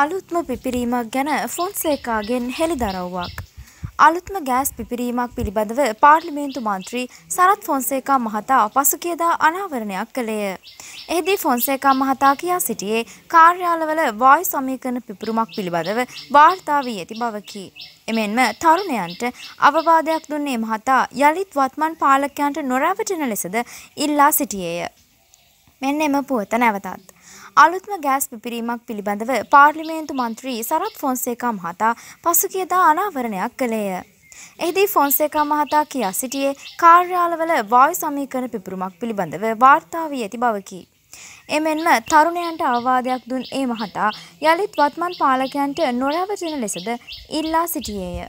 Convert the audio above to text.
අලුත්ම පිපිරීමක් ගැන ෆොන්සේකාගෙන් හෙළිදරව්වක්. අලුත්ම ගෑස් පිපිරීමක් පිළිබඳව පාර්ලිමේන්තු මන්ත්‍රී සරත් ෆොන්සේකා මහතා පසුකියදා අනාවරණයක් කළේය. එහිදී ෆොන්සේකා මහතා කියා සිටියේ කාර්යාලවල වායු සමීකරණ පිපිරුමක් පිළිබඳව වාර්තා වී ඇති බවකි. එමෙන්ම තරුණයන්ට අවවාදයක් දුන්නේ මහතා යළිත් වත්මන් පාලකයන්ට නොරැවටෙන ලෙසද ඉල්ලා සිටියේය. මෙන්න එම පුවත නැවතත්. අලුත්ම ගෑස් පිපිරීමක් පිළිබඳව පාර්ලිමේන්තු මන්ත්‍රී සරත් ෆොන්සේකා මහතා පසුගියදා අනාවරණයක් කළේය. එහිදී ෆොන්සේකා මහතා කියා සිටියේ කාර්යාලවල වායු සමීකරණ පිපුරුමක් පිළිබඳව වාර්තා වී ඇති බවකි. එමෙන්ම තරුණයන්ට අවවාදයක් දුන් ඒ මහතා යළිත් වත්මන් පාලකයන්ට නොරැවටෙන ලෙසද ඉල්ලා සිටියේය.